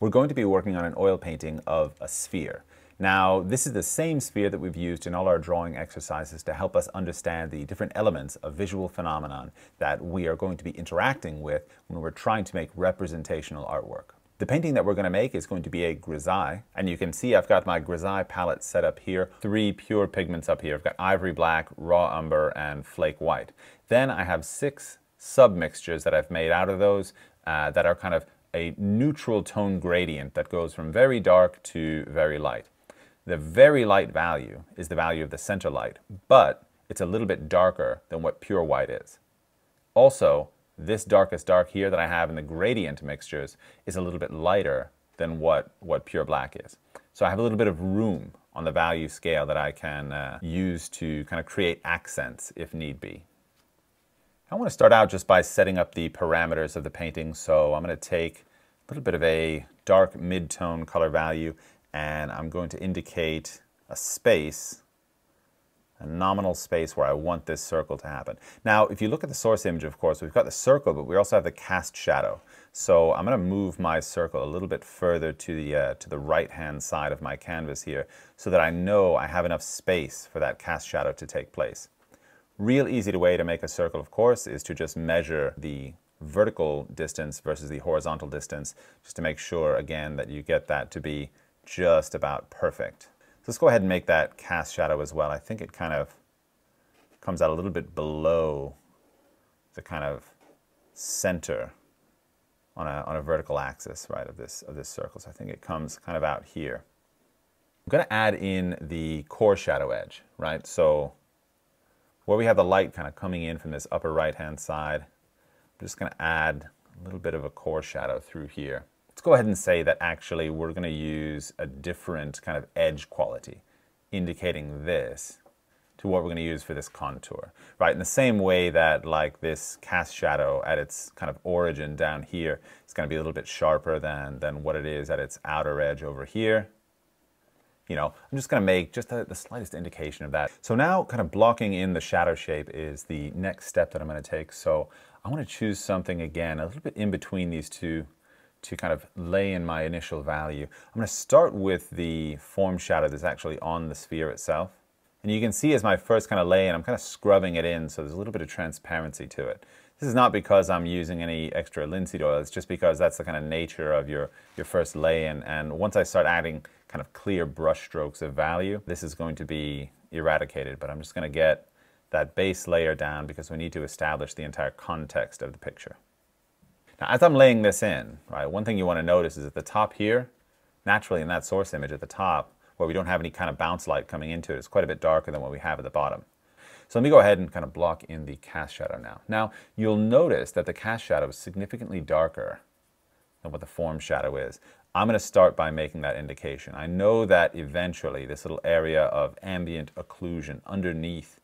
we're going to be working on an oil painting of a sphere. Now, this is the same sphere that we've used in all our drawing exercises to help us understand the different elements of visual phenomenon that we are going to be interacting with when we're trying to make representational artwork. The painting that we're going to make is going to be a grisaille, and you can see I've got my grisaille palette set up here, three pure pigments up here. I've got ivory black, raw umber, and flake white. Then I have six submixtures that I've made out of those uh, that are kind of a neutral tone gradient that goes from very dark to very light. The very light value is the value of the center light, but it's a little bit darker than what pure white is. Also, this darkest dark here that I have in the gradient mixtures is a little bit lighter than what, what pure black is. So I have a little bit of room on the value scale that I can uh, use to kind of create accents if need be. I want to start out just by setting up the parameters of the painting. So I'm going to take a little bit of a dark mid-tone color value and I'm going to indicate a space, a nominal space where I want this circle to happen. Now, if you look at the source image, of course, we've got the circle, but we also have the cast shadow. So I'm going to move my circle a little bit further to the, uh, to the right-hand side of my canvas here so that I know I have enough space for that cast shadow to take place. Real easy way to make a circle, of course, is to just measure the vertical distance versus the horizontal distance, just to make sure, again, that you get that to be just about perfect. So let's go ahead and make that cast shadow as well. I think it kind of comes out a little bit below the kind of center on a, on a vertical axis, right, of this, of this circle. So I think it comes kind of out here. I'm going to add in the core shadow edge, right? So where we have the light kind of coming in from this upper right-hand side, I'm just going to add a little bit of a core shadow through here. Let's go ahead and say that actually we're going to use a different kind of edge quality, indicating this to what we're going to use for this contour, right? In the same way that like this cast shadow at its kind of origin down here is going to be a little bit sharper than, than what it is at its outer edge over here you know, I'm just gonna make just the slightest indication of that. So now kind of blocking in the shadow shape is the next step that I'm gonna take. So I wanna choose something again, a little bit in between these two to kind of lay in my initial value. I'm gonna start with the form shadow that's actually on the sphere itself. And you can see as my first kind of lay in, I'm kind of scrubbing it in, so there's a little bit of transparency to it. This is not because I'm using any extra linseed oil. It's just because that's the kind of nature of your, your first lay-in. And once I start adding kind of clear brush strokes of value, this is going to be eradicated. But I'm just going to get that base layer down because we need to establish the entire context of the picture. Now, as I'm laying this in, right, one thing you want to notice is at the top here, naturally in that source image at the top, where we don't have any kind of bounce light coming into it, it's quite a bit darker than what we have at the bottom. So let me go ahead and kind of block in the cast shadow now. Now, you'll notice that the cast shadow is significantly darker than what the form shadow is. I'm going to start by making that indication. I know that eventually this little area of ambient occlusion underneath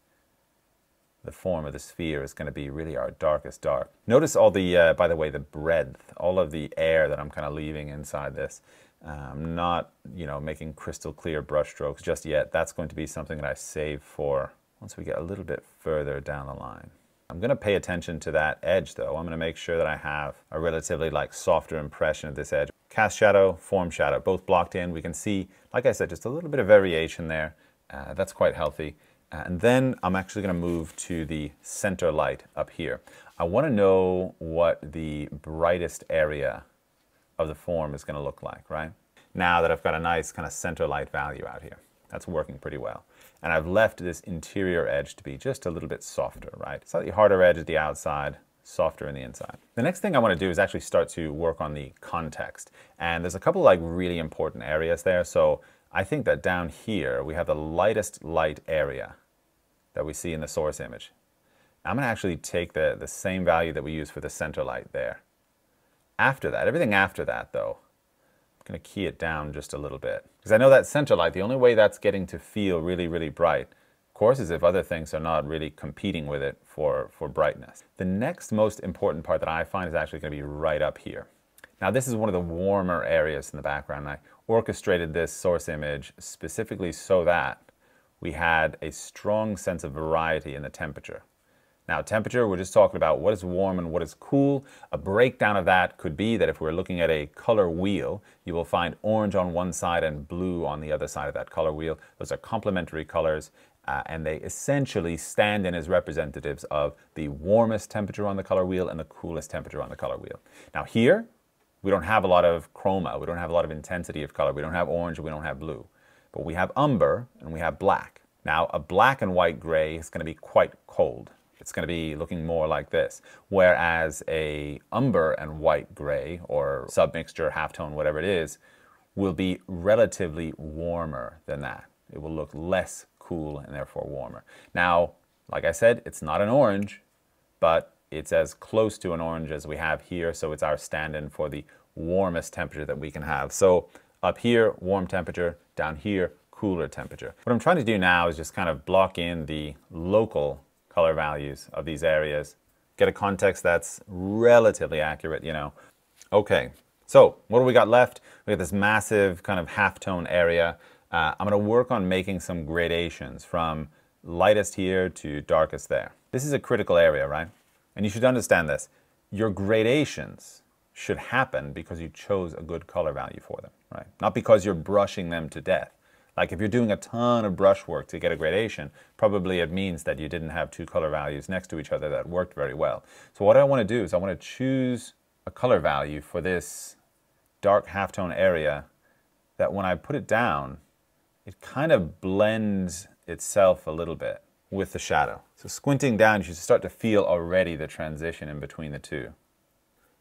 the form of the sphere is going to be really our darkest dark. Notice all the, uh, by the way, the breadth, all of the air that I'm kind of leaving inside this. Um, not, you know, making crystal clear brushstrokes just yet. That's going to be something that I save for once we get a little bit further down the line. I'm gonna pay attention to that edge though. I'm gonna make sure that I have a relatively like softer impression of this edge. Cast shadow, form shadow, both blocked in. We can see, like I said, just a little bit of variation there. Uh, that's quite healthy. Uh, and then I'm actually gonna move to the center light up here. I wanna know what the brightest area of the form is gonna look like, right? Now that I've got a nice kind of center light value out here. That's working pretty well. And I've left this interior edge to be just a little bit softer, right? Slightly harder edge at the outside, softer in the inside. The next thing I want to do is actually start to work on the context. And there's a couple like really important areas there. So I think that down here, we have the lightest light area that we see in the source image. I'm going to actually take the, the same value that we use for the center light there. After that, everything after that though, I'm gonna key it down just a little bit. Because I know that center light, the only way that's getting to feel really, really bright, of course, is if other things are not really competing with it for, for brightness. The next most important part that I find is actually gonna be right up here. Now this is one of the warmer areas in the background. I orchestrated this source image specifically so that we had a strong sense of variety in the temperature. Now, temperature, we're just talking about what is warm and what is cool. A breakdown of that could be that if we're looking at a color wheel, you will find orange on one side and blue on the other side of that color wheel. Those are complementary colors. Uh, and they essentially stand in as representatives of the warmest temperature on the color wheel and the coolest temperature on the color wheel. Now here, we don't have a lot of chroma, we don't have a lot of intensity of color, we don't have orange, we don't have blue, but we have umber and we have black. Now a black and white gray is going to be quite cold it's going to be looking more like this. Whereas a umber and white gray or submixture, halftone, whatever it is, will be relatively warmer than that. It will look less cool and therefore warmer. Now, like I said, it's not an orange, but it's as close to an orange as we have here, so it's our stand-in for the warmest temperature that we can have. So up here, warm temperature, down here, cooler temperature. What I'm trying to do now is just kind of block in the local color values of these areas. Get a context that's relatively accurate, you know. Okay, so what do we got left? We got this massive kind of halftone area. Uh, I'm gonna work on making some gradations from lightest here to darkest there. This is a critical area, right? And you should understand this. Your gradations should happen because you chose a good color value for them, right? Not because you're brushing them to death. Like if you're doing a ton of brushwork to get a gradation, probably it means that you didn't have two color values next to each other that worked very well. So what I want to do is I want to choose a color value for this dark halftone area that when I put it down, it kind of blends itself a little bit with the shadow. So squinting down, you should start to feel already the transition in between the two.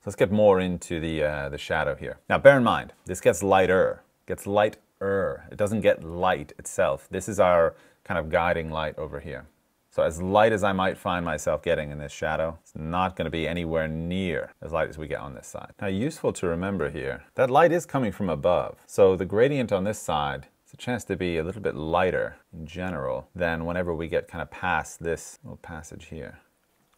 So let's get more into the, uh, the shadow here. Now bear in mind, this gets lighter, gets light Er. It doesn't get light itself. This is our kind of guiding light over here. So as light as I might find myself getting in this shadow, it's not going to be anywhere near as light as we get on this side. Now useful to remember here, that light is coming from above. So the gradient on this side is a chance to be a little bit lighter in general than whenever we get kind of past this little passage here.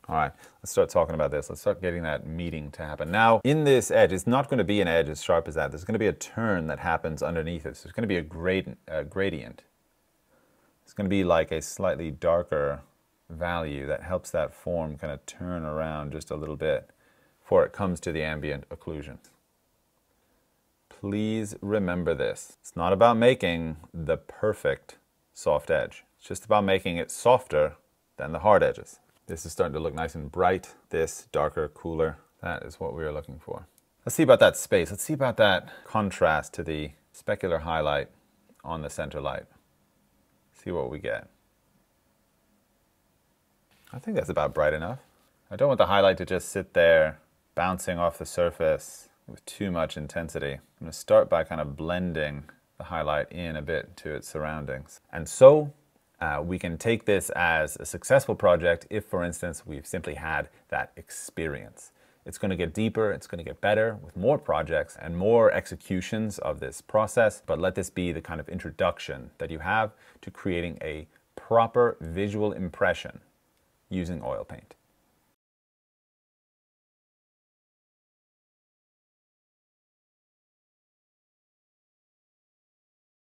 All right, let's start talking about this. Let's start getting that meeting to happen. Now, in this edge, it's not going to be an edge as sharp as that. There's going to be a turn that happens underneath it. So it's going to be a A uh, gradient. It's going to be like a slightly darker value that helps that form kind of turn around just a little bit before it comes to the ambient occlusion. Please remember this. It's not about making the perfect soft edge. It's just about making it softer than the hard edges. This is starting to look nice and bright. This darker, cooler. That is what we are looking for. Let's see about that space. Let's see about that contrast to the specular highlight on the center light. See what we get. I think that's about bright enough. I don't want the highlight to just sit there bouncing off the surface with too much intensity. I'm going to start by kind of blending the highlight in a bit to its surroundings. And so uh, we can take this as a successful project if, for instance, we've simply had that experience. It's going to get deeper, it's going to get better with more projects and more executions of this process, but let this be the kind of introduction that you have to creating a proper visual impression using oil paint.